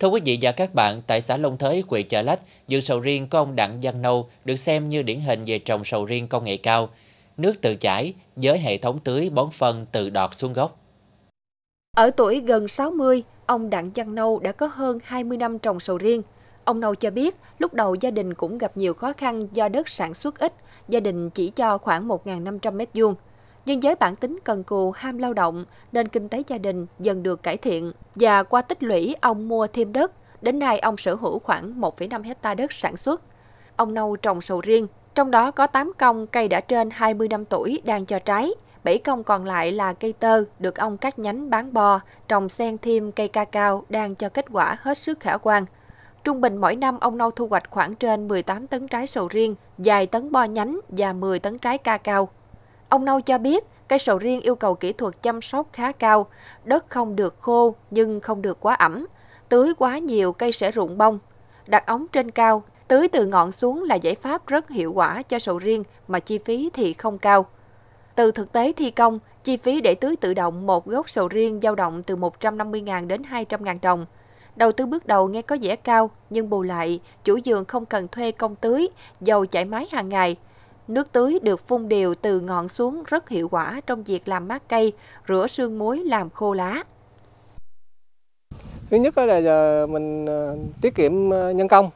Thưa quý vị và các bạn, tại xã Long Thới, huyện Chợ Lách, vườn sầu riêng của ông Đặng Văn Nâu được xem như điển hình về trồng sầu riêng công nghệ cao. Nước tự chảy với hệ thống tưới bón phân từ đọt xuống gốc. Ở tuổi gần 60, ông Đặng Văn Nâu đã có hơn 20 năm trồng sầu riêng. Ông Nâu cho biết, lúc đầu gia đình cũng gặp nhiều khó khăn do đất sản xuất ít, gia đình chỉ cho khoảng 1.500 mét vuông nhưng với bản tính cần cù ham lao động nên kinh tế gia đình dần được cải thiện và qua tích lũy ông mua thêm đất, đến nay ông sở hữu khoảng 1,5 hecta đất sản xuất. Ông Nâu trồng sầu riêng, trong đó có 8 công cây đã trên 20 năm tuổi đang cho trái, 7 công còn lại là cây tơ được ông cắt nhánh bán bò, trồng xen thêm cây ca cao đang cho kết quả hết sức khả quan. Trung bình mỗi năm ông Nâu thu hoạch khoảng trên 18 tấn trái sầu riêng, dài tấn bo nhánh và 10 tấn trái ca cao. Ông Nâu cho biết, cây sầu riêng yêu cầu kỹ thuật chăm sóc khá cao, đất không được khô nhưng không được quá ẩm. Tưới quá nhiều cây sẽ rụng bông. Đặt ống trên cao, tưới từ ngọn xuống là giải pháp rất hiệu quả cho sầu riêng mà chi phí thì không cao. Từ thực tế thi công, chi phí để tưới tự động một gốc sầu riêng dao động từ 150.000 đến 200.000 đồng. Đầu tư bước đầu nghe có vẻ cao, nhưng bù lại, chủ vườn không cần thuê công tưới, dầu chảy máy hàng ngày – nước tưới được phun đều từ ngọn xuống rất hiệu quả trong việc làm mát cây, rửa sương muối làm khô lá. Thứ nhất là giờ mình ờ, tiết kiệm ờ, nhân công,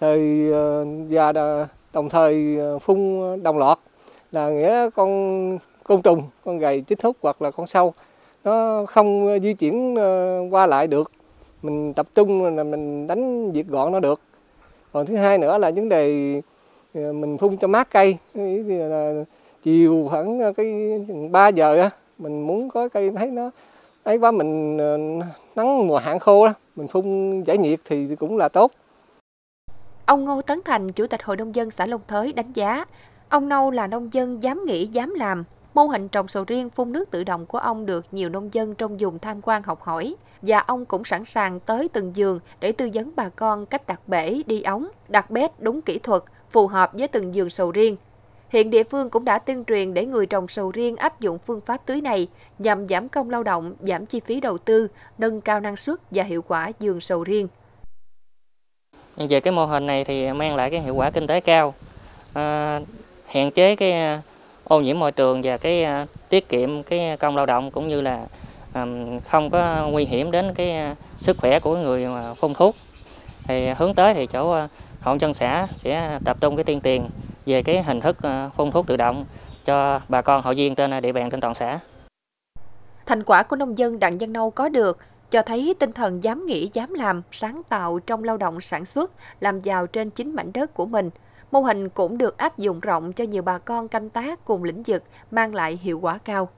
rồi ờ, và đồng thời phun đồng loạt là nghĩa con côn trùng, con gầy chích hút hoặc là con sâu nó không di chuyển qua lại được mình tập trung là mình đánh diệt gọn nó được còn thứ hai nữa là vấn đề mình phun cho mát cây thì là chiều khoảng à, cái 3 giờ đó mình muốn có cây thấy nó ấy quá mình à, nắng mùa hạn khô đó mình phun giải nhiệt thì cũng là tốt Ông Ngô Tấn Thành, Chủ tịch Hội nông dân xã Long Thới đánh giá, ông Nâu là nông dân dám nghĩ, dám làm. Mô hình trồng sầu riêng phun nước tự động của ông được nhiều nông dân trong vùng tham quan học hỏi và ông cũng sẵn sàng tới từng giường để tư vấn bà con cách đặt bể, đi ống, đặt bếp đúng kỹ thuật, phù hợp với từng giường sầu riêng. Hiện địa phương cũng đã tuyên truyền để người trồng sầu riêng áp dụng phương pháp tưới này nhằm giảm công lao động, giảm chi phí đầu tư, nâng cao năng suất và hiệu quả giường sầu riêng. Về cái mô hình này thì mang lại cái hiệu quả kinh tế cao, à, hạn chế cái ô nhiễm môi trường và cái à, tiết kiệm cái công lao động cũng như là không có nguy hiểm đến cái ờ, sức khỏe của người mà phun thuốc thì hướng tới thì chỗ ờ, hội chân xã sẽ tập trung cái tiên tiền về cái hình thức ờ, phun thuốc tự động cho bà con hội viên trên địa bàn trên toàn xã. Thành quả của nông dân Đặng Văn Nâu có được cho thấy tinh thần dám nghĩ, dám làm, sáng tạo trong lao động sản xuất, làm giàu trên chính mảnh đất của mình. Mô hình cũng được áp dụng rộng cho nhiều bà con canh tác cùng lĩnh vực, mang lại hiệu quả cao.